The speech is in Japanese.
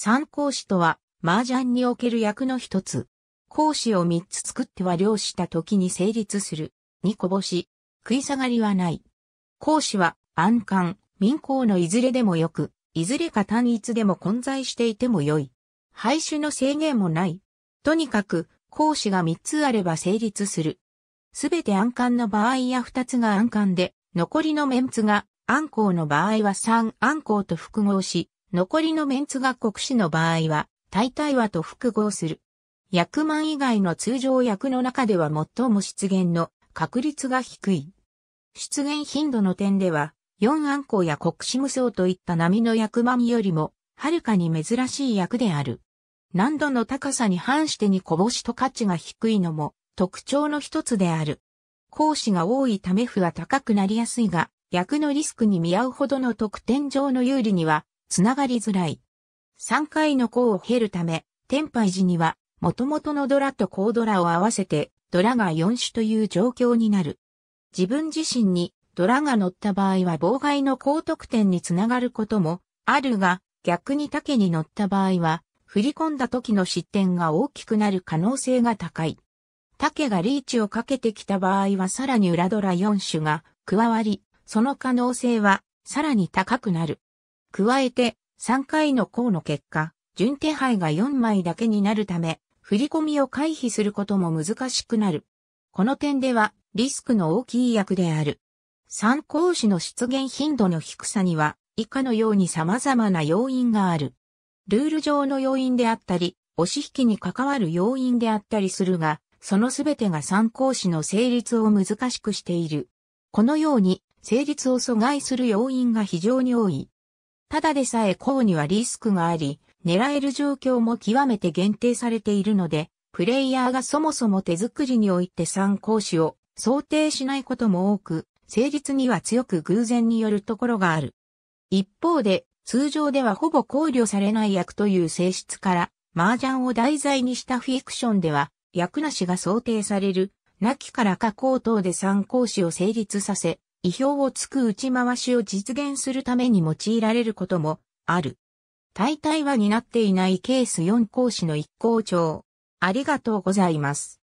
三講子とは、麻雀における役の一つ。講子を三つ作っては漁した時に成立する。二こぼし。食い下がりはない。講子は、安官、民公のいずれでもよく、いずれか単一でも混在していてもよい。廃止の制限もない。とにかく、講子が三つあれば成立する。すべて安官の場合や二つが安官で、残りのメンツが、安公の場合は三安公と複合し、残りのメンツが国士の場合は、大体はと複合する。役満以外の通常役の中では最も出現の確率が低い。出現頻度の点では、四暗公や国士無双といった波の役満よりも、はるかに珍しい役である。難度の高さに反してにこぼしと価値が低いのも特徴の一つである。講師が多いため負は高くなりやすいが、役のリスクに見合うほどの得点上の有利にはつながりづらい。3回の項を経るため、天敗時には、元々のドラと高ドラを合わせて、ドラが4種という状況になる。自分自身にドラが乗った場合は妨害の高得点につながることもあるが、逆に竹に乗った場合は、振り込んだ時の失点が大きくなる可能性が高い。竹がリーチをかけてきた場合はさらに裏ドラ4種が加わり、その可能性はさらに高くなる。加えて、3回の項の結果、準手配が4枚だけになるため、振り込みを回避することも難しくなる。この点では、リスクの大きい役である。参考紙の出現頻度の低さには、以下のように様々な要因がある。ルール上の要因であったり、押し引きに関わる要因であったりするが、そのすべてが参考紙の成立を難しくしている。このように、成立を阻害する要因が非常に多い。ただでさえ項にはリスクがあり、狙える状況も極めて限定されているので、プレイヤーがそもそも手作りにおいて参考詞を想定しないことも多く、成立には強く偶然によるところがある。一方で、通常ではほぼ考慮されない役という性質から、麻雀を題材にしたフィクションでは、役なしが想定される、亡きから加工等で参考詞を成立させ、意表をつく打ち回しを実現するために用いられることもある。大体は担っていないケース4講師の一校長。ありがとうございます。